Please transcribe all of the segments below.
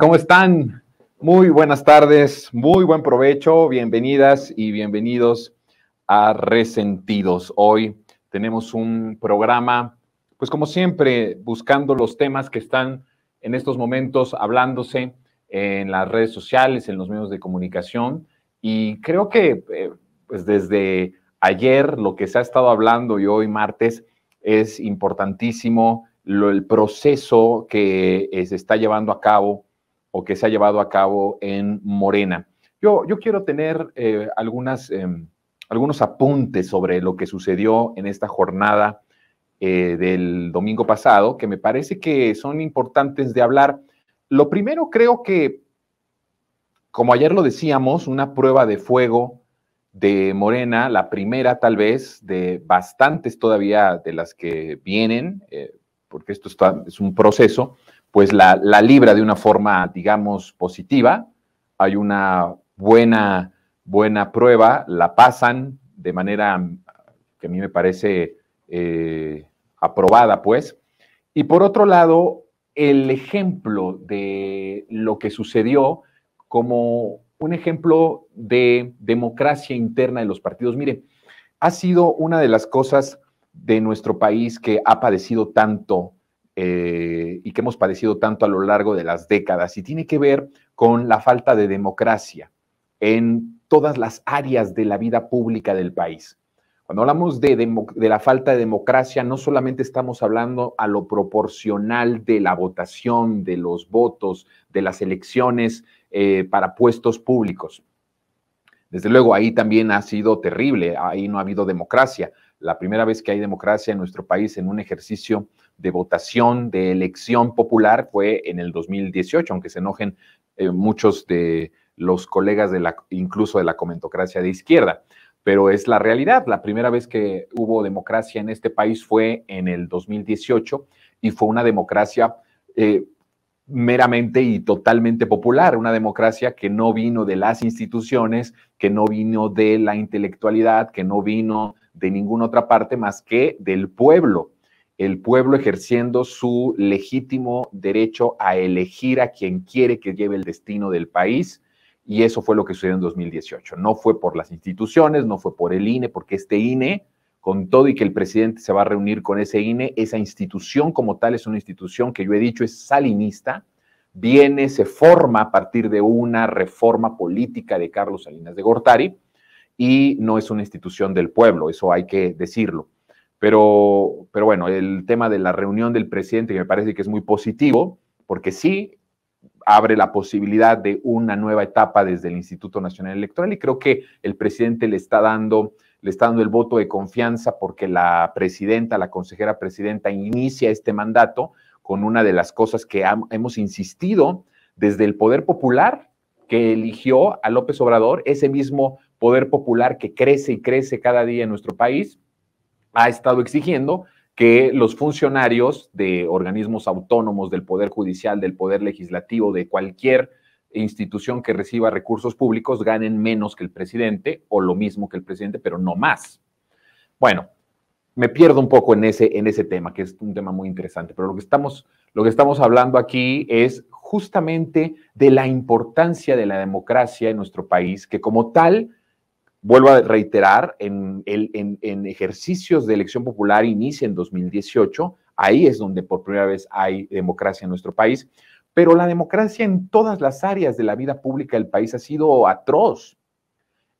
¿cómo están? Muy buenas tardes, muy buen provecho, bienvenidas y bienvenidos a Resentidos. Hoy tenemos un programa, pues como siempre, buscando los temas que están en estos momentos hablándose en las redes sociales, en los medios de comunicación. Y creo que eh, pues desde ayer lo que se ha estado hablando y hoy martes es importantísimo el proceso que eh, se está llevando a cabo o que se ha llevado a cabo en Morena. Yo, yo quiero tener eh, algunas, em, algunos apuntes sobre lo que sucedió en esta jornada eh, del domingo pasado, que me parece que son importantes de hablar. Lo primero creo que, como ayer lo decíamos, una prueba de fuego de Morena, la primera tal vez de bastantes todavía de las que vienen, eh, porque esto es un proceso, pues la, libra de una forma, digamos, positiva. Hay una buena, buena prueba, la pasan de manera que a mí me parece eh, aprobada, pues. Y por otro lado, el ejemplo de lo que sucedió como un ejemplo de democracia interna de los partidos. Mire, ha sido una de las cosas de nuestro país que ha padecido tanto eh, y que hemos padecido tanto a lo largo de las décadas, y tiene que ver con la falta de democracia en todas las áreas de la vida pública del país. Cuando hablamos de, la falta de democracia, no solamente estamos hablando a lo proporcional de la votación, de los votos, de las elecciones eh, para puestos públicos. Desde luego, ahí también ha sido terrible, ahí no ha habido democracia. La primera vez que hay democracia en nuestro país en un ejercicio de votación, de elección popular fue en el 2018, aunque se enojen eh, muchos de los colegas de la, incluso de la comentocracia de izquierda. Pero es la realidad. La primera vez que hubo democracia en este país fue en el 2018 y fue una democracia eh, meramente y totalmente popular, una democracia que no vino de las instituciones, que no vino de la intelectualidad, que no vino de ninguna otra parte más que del pueblo el pueblo ejerciendo su legítimo derecho a elegir a quien quiere que lleve el destino del país. Y eso fue lo que sucedió en 2018. No fue por las instituciones, no fue por el INE, porque este INE, con todo y que el presidente se va a reunir con ese INE, esa institución como tal es una institución que yo he dicho es salinista, viene, se forma a partir de una reforma política de Carlos Salinas de Gortari y no es una institución del pueblo, eso hay que decirlo. Pero, pero bueno, el tema de la reunión del presidente que me parece que es muy positivo, porque sí abre la posibilidad de una nueva etapa desde el Instituto Nacional Electoral y creo que el presidente le está dando le está dando el voto de confianza porque la presidenta, la consejera presidenta inicia este mandato con una de las cosas que hemos insistido desde el poder popular que eligió a López Obrador, ese mismo poder popular que crece y crece cada día en nuestro país ha estado exigiendo que los funcionarios de organismos autónomos del Poder Judicial, del Poder Legislativo, de cualquier institución que reciba recursos públicos ganen menos que el presidente o lo mismo que el presidente, pero no más. Bueno, me pierdo un poco en ese, en ese tema, que es un tema muy interesante, pero lo que, estamos, lo que estamos hablando aquí es justamente de la importancia de la democracia en nuestro país, que como tal Vuelvo a reiterar, en, ejercicios de elección popular inicia en 2018, ahí es donde por primera vez hay democracia en nuestro país, pero la democracia en todas las áreas de la vida pública del país ha sido atroz.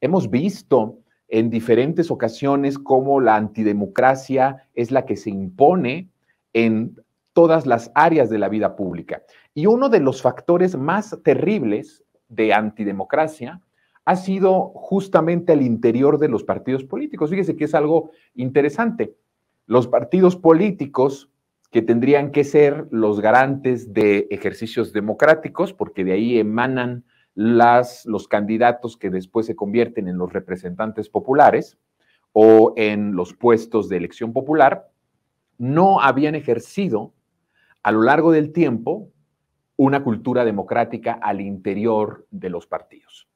Hemos visto en diferentes ocasiones cómo la antidemocracia es la que se impone en todas las áreas de la vida pública. Y uno de los factores más terribles de antidemocracia ha sido justamente al interior de los partidos políticos. Fíjese que es algo interesante. Los partidos políticos que tendrían que ser los garantes de ejercicios democráticos, porque de ahí emanan los candidatos que después se convierten en los representantes populares o en los puestos de elección popular, no habían ejercido a lo largo del tiempo una cultura democrática al interior de los partidos.